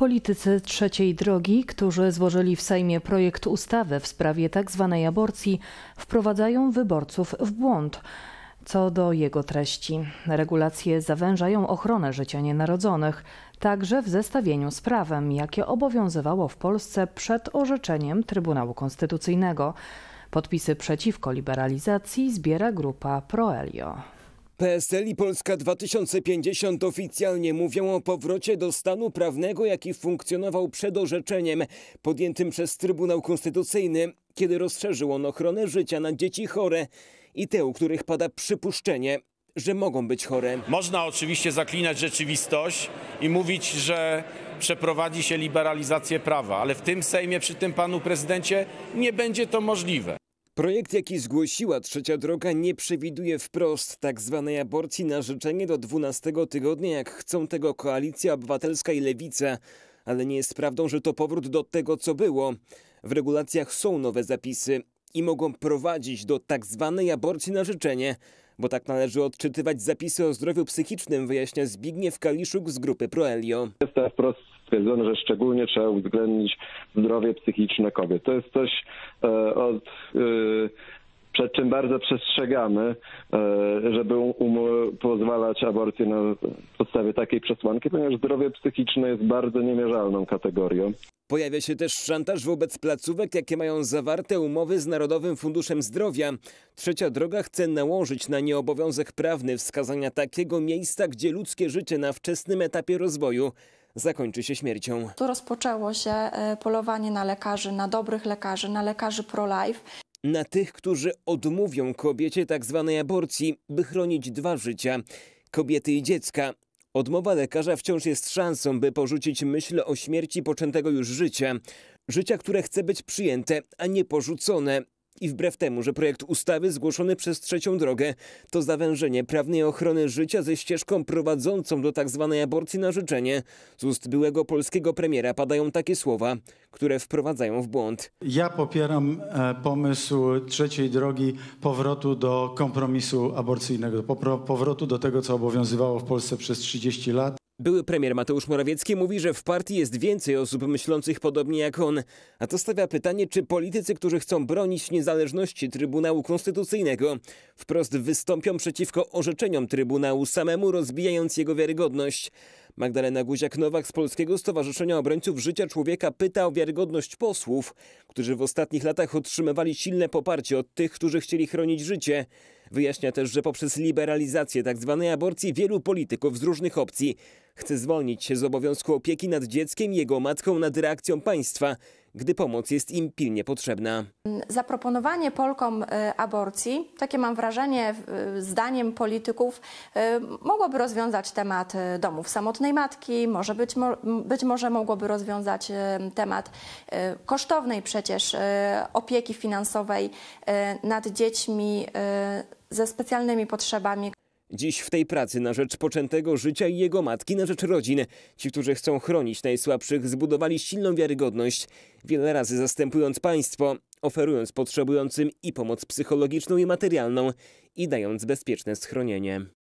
Politycy trzeciej drogi, którzy złożyli w Sejmie projekt ustawy w sprawie tzw. Tak aborcji, wprowadzają wyborców w błąd. Co do jego treści, regulacje zawężają ochronę życia nienarodzonych, także w zestawieniu z prawem, jakie obowiązywało w Polsce przed orzeczeniem Trybunału Konstytucyjnego. Podpisy przeciwko liberalizacji zbiera grupa Proelio. PSL i Polska 2050 oficjalnie mówią o powrocie do stanu prawnego, jaki funkcjonował przed orzeczeniem podjętym przez Trybunał Konstytucyjny, kiedy rozszerzył on ochronę życia na dzieci chore i te, u których pada przypuszczenie, że mogą być chore. Można oczywiście zaklinać rzeczywistość i mówić, że przeprowadzi się liberalizację prawa, ale w tym Sejmie, przy tym panu prezydencie nie będzie to możliwe. Projekt, jaki zgłosiła Trzecia Droga, nie przewiduje wprost tak zwanej aborcji na życzenie do 12 tygodnia, jak chcą tego Koalicja Obywatelska i Lewica, ale nie jest prawdą, że to powrót do tego, co było. W regulacjach są nowe zapisy i mogą prowadzić do tak zwanej aborcji na życzenie, bo tak należy odczytywać zapisy o zdrowiu psychicznym, wyjaśnia Zbigniew Kaliszuk z grupy Proelio. Jest to wprost stwierdzone, że szczególnie trzeba uwzględnić zdrowie psychiczne kobiet. To jest coś e, od... E, przed czym bardzo przestrzegamy, e, żeby um, pozwalać aborcję na podstawie takiej przesłanki, ponieważ zdrowie psychiczne jest bardzo niemierzalną kategorią. Pojawia się też szantaż wobec placówek, jakie mają zawarte umowy z Narodowym Funduszem Zdrowia. Trzecia droga chce nałożyć na nie obowiązek prawny wskazania takiego miejsca, gdzie ludzkie życie na wczesnym etapie rozwoju zakończy się śmiercią. Tu rozpoczęło się e, polowanie na lekarzy, na dobrych lekarzy, na lekarzy pro-life. Na tych, którzy odmówią kobiecie tzw. Tak aborcji, by chronić dwa życia kobiety i dziecka. Odmowa lekarza wciąż jest szansą, by porzucić myśl o śmierci poczętego już życia. Życia, które chce być przyjęte, a nie porzucone. I wbrew temu, że projekt ustawy zgłoszony przez Trzecią Drogę to zawężenie prawnej ochrony życia ze ścieżką prowadzącą do tzw. Tak aborcji na życzenie, z ust byłego polskiego premiera padają takie słowa, które wprowadzają w błąd. Ja popieram e, pomysł Trzeciej Drogi powrotu do kompromisu aborcyjnego, powrotu do tego, co obowiązywało w Polsce przez 30 lat, były premier Mateusz Morawiecki mówi, że w partii jest więcej osób myślących podobnie jak on, a to stawia pytanie, czy politycy, którzy chcą bronić niezależności Trybunału Konstytucyjnego, wprost wystąpią przeciwko orzeczeniom Trybunału samemu, rozbijając jego wiarygodność. Magdalena Guziak-Nowak z Polskiego Stowarzyszenia Obrońców Życia Człowieka pyta o wiarygodność posłów, którzy w ostatnich latach otrzymywali silne poparcie od tych, którzy chcieli chronić życie. Wyjaśnia też, że poprzez liberalizację tzw. Tak aborcji wielu polityków z różnych opcji chce zwolnić się z obowiązku opieki nad dzieckiem i jego matką nad reakcją państwa – gdy pomoc jest im pilnie potrzebna. Zaproponowanie Polkom e, aborcji, takie mam wrażenie, e, zdaniem polityków, e, mogłoby rozwiązać temat domów samotnej matki, może być, być może mogłoby rozwiązać temat kosztownej przecież opieki finansowej nad dziećmi ze specjalnymi potrzebami. Dziś w tej pracy na rzecz poczętego życia i jego matki, na rzecz rodzin, ci, którzy chcą chronić najsłabszych, zbudowali silną wiarygodność, wiele razy zastępując państwo, oferując potrzebującym i pomoc psychologiczną i materialną i dając bezpieczne schronienie.